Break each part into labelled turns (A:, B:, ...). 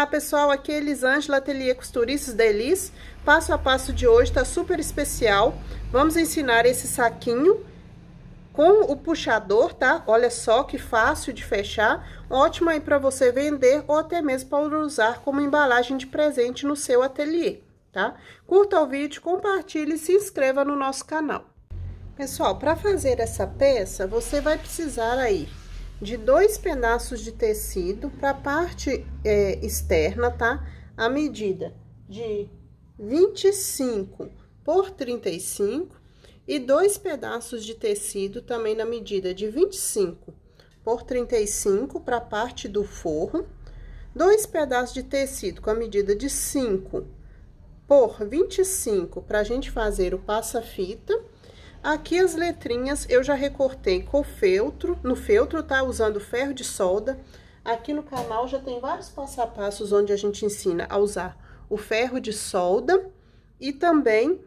A: Olá pessoal, aqui é Elisângela Ateliê Costuristas da Elis. Passo a passo de hoje está super especial. Vamos ensinar esse saquinho com o puxador, tá? Olha só que fácil de fechar. Ótimo aí para você vender ou até mesmo para usar como embalagem de presente no seu ateliê, tá? Curta o vídeo, compartilhe e se inscreva no nosso canal. Pessoal, para fazer essa peça, você vai precisar aí de dois pedaços de tecido para a parte é, externa, tá? A medida de 25 por 35 e dois pedaços de tecido também na medida de 25 por 35 para a parte do forro, dois pedaços de tecido com a medida de 5 por 25 para a gente fazer o passa-fita Aqui as letrinhas eu já recortei com feltro, no feltro, tá? Usando ferro de solda. Aqui no canal já tem vários passo a passos onde a gente ensina a usar o ferro de solda e também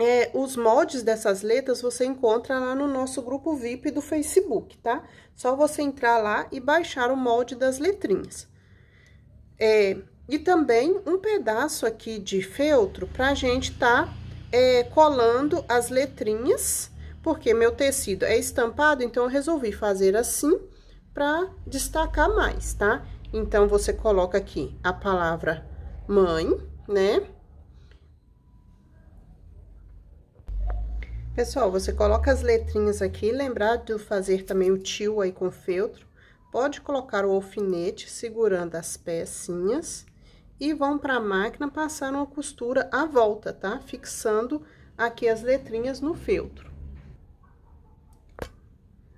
A: é, os moldes dessas letras você encontra lá no nosso grupo VIP do Facebook, tá? Só você entrar lá e baixar o molde das letrinhas. É, e também um pedaço aqui de feltro pra gente tá é, colando as letrinhas, porque meu tecido é estampado, então eu resolvi fazer assim para destacar mais, tá? Então, você coloca aqui a palavra mãe, né? Pessoal, você coloca as letrinhas aqui, lembrar de fazer também o tio aí com feltro. Pode colocar o alfinete segurando as pecinhas e vão para a máquina passar uma costura à volta, tá? Fixando aqui as letrinhas no feltro.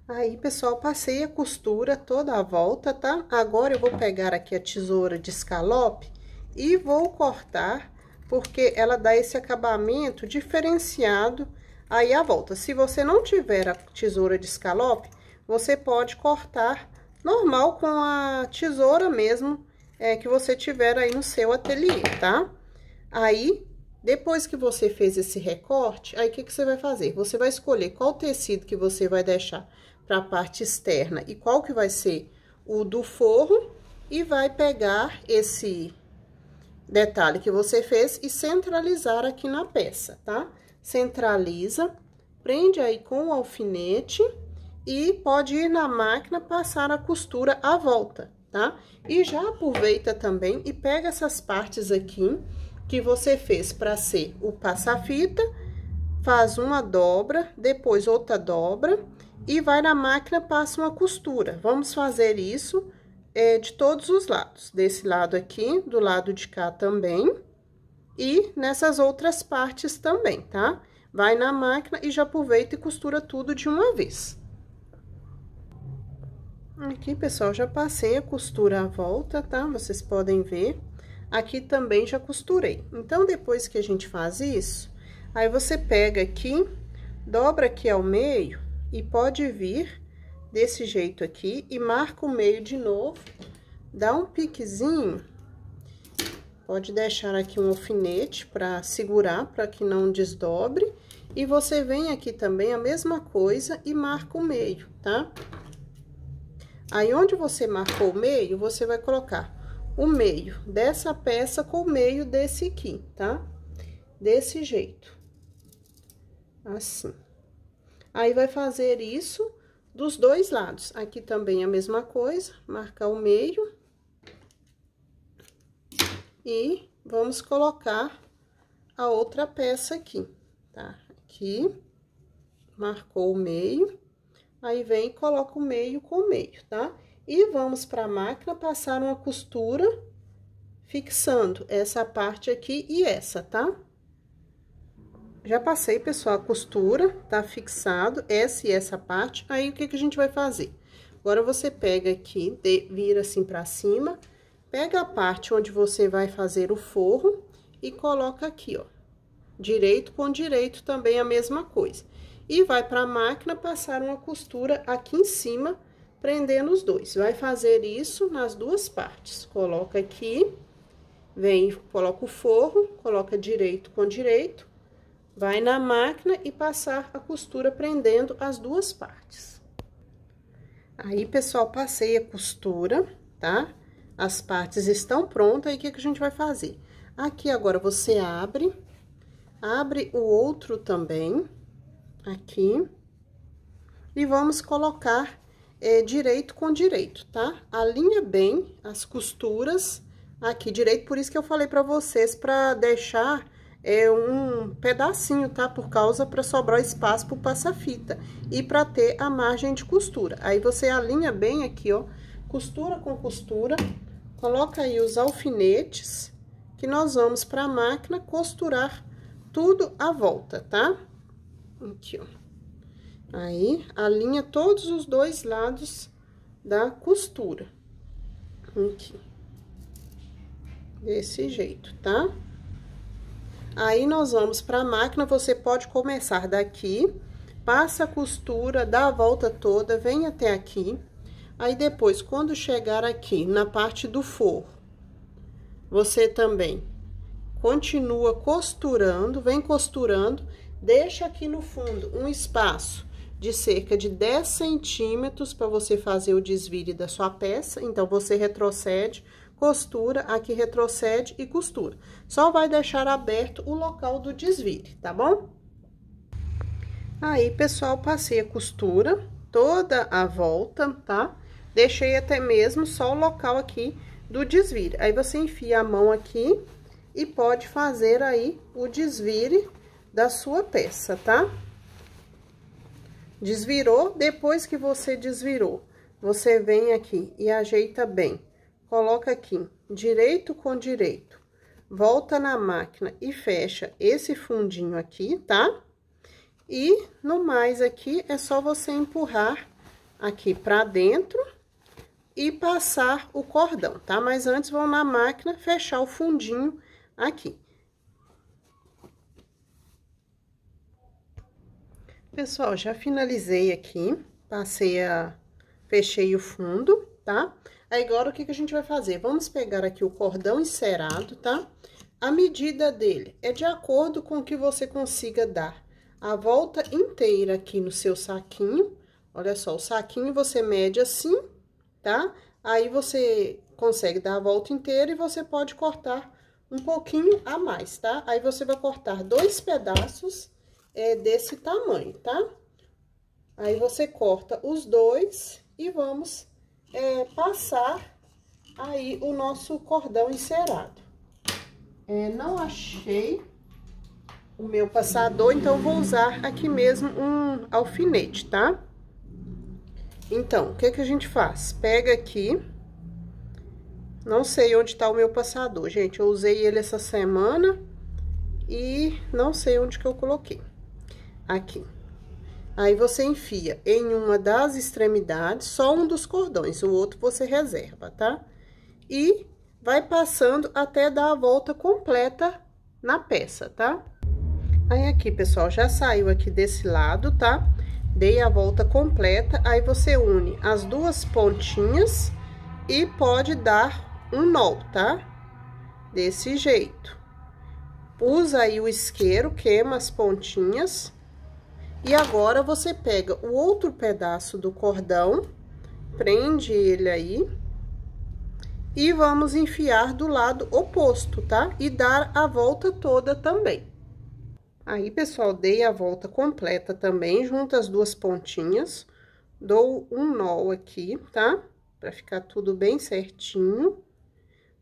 A: Aí, pessoal, passei a costura toda a volta, tá? Agora eu vou pegar aqui a tesoura de escalope e vou cortar, porque ela dá esse acabamento diferenciado aí à volta. Se você não tiver a tesoura de escalope, você pode cortar normal com a tesoura mesmo, é, que você tiver aí no seu ateliê, tá? Aí, depois que você fez esse recorte, aí o que, que você vai fazer? Você vai escolher qual tecido que você vai deixar para a parte externa e qual que vai ser o do forro e vai pegar esse detalhe que você fez e centralizar aqui na peça, tá? Centraliza, prende aí com o alfinete e pode ir na máquina passar a costura à volta tá? E já aproveita também e pega essas partes aqui que você fez para ser o passa-fita, faz uma dobra, depois outra dobra e vai na máquina, passa uma costura. Vamos fazer isso é, de todos os lados, desse lado aqui, do lado de cá também e nessas outras partes também, tá? Vai na máquina e já aproveita e costura tudo de uma vez. Aqui, pessoal, já passei a costura à volta, tá? Vocês podem ver. Aqui também já costurei. Então, depois que a gente faz isso, aí você pega aqui, dobra aqui ao meio e pode vir desse jeito aqui e marca o meio de novo, dá um piquezinho. Pode deixar aqui um alfinete para segurar, para que não desdobre. E você vem aqui também a mesma coisa e marca o meio, tá? Tá? Aí, onde você marcou o meio, você vai colocar o meio dessa peça com o meio desse aqui, tá? Desse jeito. Assim. Aí, vai fazer isso dos dois lados. Aqui também a mesma coisa, marcar o meio. E vamos colocar a outra peça aqui, tá? Aqui, marcou o meio Aí vem coloca o meio com meio, tá? E vamos para a máquina passar uma costura fixando essa parte aqui e essa, tá? Já passei, pessoal, a costura, tá fixado, essa e essa parte. Aí, o que que a gente vai fazer? Agora, você pega aqui, de, vira assim pra cima, pega a parte onde você vai fazer o forro e coloca aqui, ó. Direito com direito também a mesma coisa e vai para a máquina passar uma costura aqui em cima, prendendo os dois. Vai fazer isso nas duas partes. Coloca aqui, vem, coloca o forro, coloca direito com direito, vai na máquina e passar a costura prendendo as duas partes. Aí, pessoal, passei a costura, tá? As partes estão prontas, aí o que, que a gente vai fazer? Aqui agora você abre, abre o outro também, aqui. E vamos colocar é, direito com direito, tá? Alinha bem as costuras aqui direito, por isso que eu falei pra vocês pra deixar é, um pedacinho, tá? Por causa pra sobrar espaço pro passa-fita e pra ter a margem de costura. Aí você alinha bem aqui, ó, costura com costura, coloca aí os alfinetes que nós vamos pra máquina costurar tudo à volta, tá? Aqui, ó. Aí, alinha todos os dois lados da costura. Aqui. Desse jeito, tá? Aí, nós vamos pra máquina, você pode começar daqui, passa a costura, dá a volta toda, vem até aqui. Aí, depois, quando chegar aqui, na parte do forro, você também continua costurando, vem costurando Deixa aqui no fundo um espaço de cerca de 10 centímetros para você fazer o desvire da sua peça. Então, você retrocede, costura, aqui retrocede e costura. Só vai deixar aberto o local do desvire, tá bom? Aí, pessoal, passei a costura toda a volta, tá? Deixei até mesmo só o local aqui do desvire. Aí, você enfia a mão aqui e pode fazer aí o desvire da sua peça, tá? Desvirou, depois que você desvirou, você vem aqui e ajeita bem. Coloca aqui, direito com direito. Volta na máquina e fecha esse fundinho aqui, tá? E no mais aqui, é só você empurrar aqui pra dentro e passar o cordão, tá? Mas antes, vão na máquina fechar o fundinho aqui. Pessoal, já finalizei aqui, passei a... fechei o fundo, tá? Aí, agora, o que, que a gente vai fazer? Vamos pegar aqui o cordão encerado, tá? A medida dele é de acordo com o que você consiga dar a volta inteira aqui no seu saquinho. Olha só, o saquinho você mede assim, tá? Aí, você consegue dar a volta inteira e você pode cortar um pouquinho a mais, tá? Aí, você vai cortar dois pedaços é desse tamanho, tá? Aí, você corta os dois e vamos é, passar aí o nosso cordão encerado. É, não achei o meu passador, então vou usar aqui mesmo um alfinete, tá? Então, o que que a gente faz? Pega aqui, não sei onde tá o meu passador, gente, eu usei ele essa semana e não sei onde que eu coloquei aqui. Aí, você enfia em uma das extremidades, só um dos cordões, o outro você reserva, tá? E vai passando até dar a volta completa na peça, tá? Aí, aqui, pessoal, já saiu aqui desse lado, tá? Dei a volta completa, aí você une as duas pontinhas e pode dar um nó, tá? Desse jeito. Usa aí o isqueiro, queima as pontinhas e agora, você pega o outro pedaço do cordão, prende ele aí, e vamos enfiar do lado oposto, tá? E dar a volta toda também. Aí, pessoal, dei a volta completa também, junto as duas pontinhas, dou um nó aqui, tá? Pra ficar tudo bem certinho.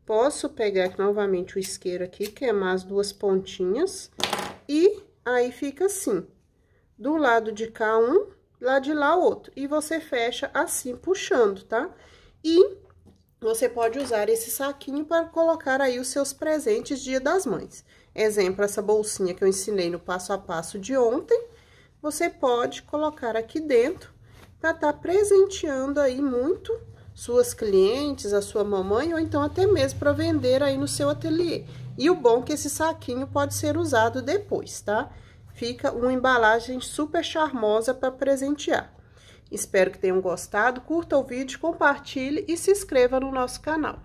A: Posso pegar novamente o isqueiro aqui, queimar as duas pontinhas, e aí fica assim do lado de cá um, lá de lá outro. E você fecha assim, puxando, tá? E você pode usar esse saquinho para colocar aí os seus presentes dia das mães. Exemplo, essa bolsinha que eu ensinei no passo a passo de ontem, você pode colocar aqui dentro para estar tá presenteando aí muito suas clientes, a sua mamãe, ou então até mesmo para vender aí no seu ateliê. E o bom é que esse saquinho pode ser usado depois, tá? Tá? fica uma embalagem super charmosa para presentear. Espero que tenham gostado, curta o vídeo, compartilhe e se inscreva no nosso canal.